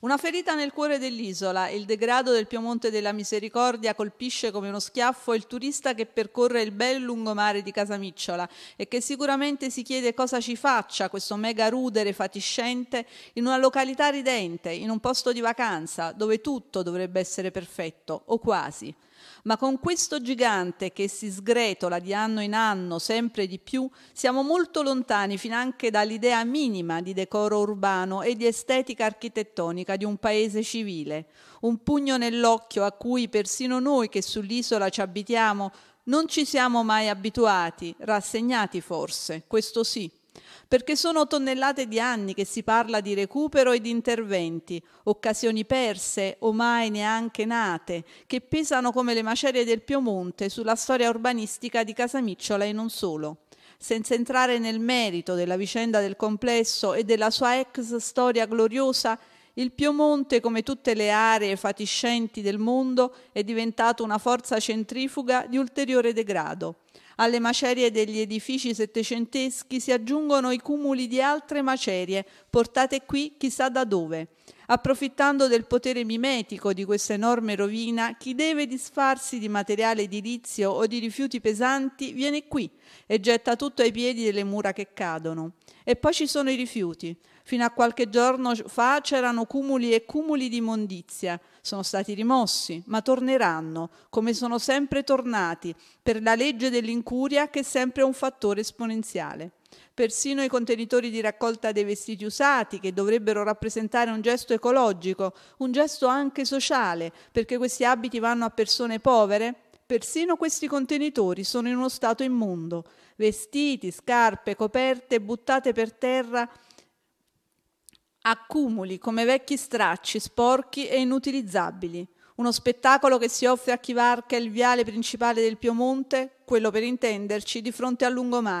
Una ferita nel cuore dell'isola, il degrado del Piemonte della Misericordia colpisce come uno schiaffo il turista che percorre il bel lungomare di Casamicciola e che sicuramente si chiede cosa ci faccia questo mega rudere fatiscente in una località ridente, in un posto di vacanza, dove tutto dovrebbe essere perfetto, o quasi ma con questo gigante che si sgretola di anno in anno sempre di più, siamo molto lontani finanche dall'idea minima di decoro urbano e di estetica architettonica di un paese civile. Un pugno nell'occhio a cui persino noi che sull'isola ci abitiamo non ci siamo mai abituati, rassegnati forse, questo sì perché sono tonnellate di anni che si parla di recupero e di interventi, occasioni perse o mai neanche nate, che pesano come le macerie del Piemonte sulla storia urbanistica di Casamicciola e non solo senza entrare nel merito della vicenda del complesso e della sua ex storia gloriosa, il Piemonte, come tutte le aree fatiscenti del mondo, è diventato una forza centrifuga di ulteriore degrado. Alle macerie degli edifici settecenteschi si aggiungono i cumuli di altre macerie, portate qui chissà da dove. Approfittando del potere mimetico di questa enorme rovina, chi deve disfarsi di materiale edilizio o di rifiuti pesanti viene qui e getta tutto ai piedi delle mura che cadono. E poi ci sono i rifiuti. Fino a qualche giorno fa c'erano cumuli e cumuli di immondizia. Sono stati rimossi, ma torneranno, come sono sempre tornati, per la legge dell'incuria che è sempre un fattore esponenziale. Persino i contenitori di raccolta dei vestiti usati, che dovrebbero rappresentare un gesto ecologico, un gesto anche sociale, perché questi abiti vanno a persone povere, Persino questi contenitori sono in uno stato immondo. Vestiti, scarpe, coperte buttate per terra, accumuli come vecchi stracci, sporchi e inutilizzabili. Uno spettacolo che si offre a chi varca il viale principale del Piemonte, quello per intenderci, di fronte al lungomare.